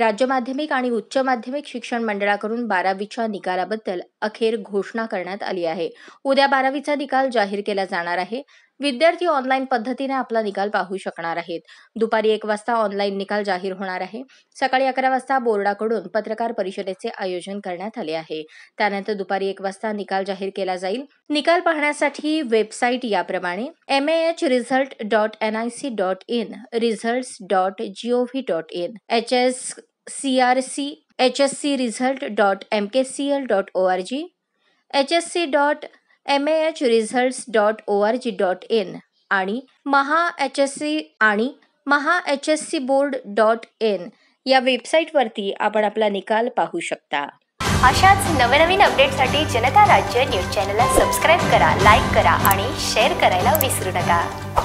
राज्य माध्यमिक आणि उच्च माध्यमिक शिक्षण मंडळाकडून बारावीच्या निकालाबद्दल अखेर घोषणा करण्यात आली आहे उद्या बारावीचा निकाल जाहीर केला जाणार आहे विद्यार्थी ऑनलाईन पद्धतीने आपला निकाल पाहू शकणार आहेत दुपारी एक वाजता ऑनलाईन निकाल जाहीर होणार आहे सकाळी अकरा वाजता बोर्डाकडून पत्रकार परिषदेचे आयोजन करण्यात आले आहे त्यानंतर दुपारी एक वाजता निकाल जाहीर केला जाईल निकाल पाहण्यासाठी वेबसाईट याप्रमाणे M H result dot N I C dot in result dot V dot in H S C R C H S C result dot M K C L dot O R G H S C dot M A H result dot O R G dot in आणि Maha H S C आणि Maha H S C board dot in या वेबसाईटवरती आपण आपला निकाल पाहू शकता अशाच नवनवीन अपडेटसाठी जनता राज्य न्यूज चॅनलला सबस्क्राईब करा लाईक करा आणि शेअर करायला विसरू नका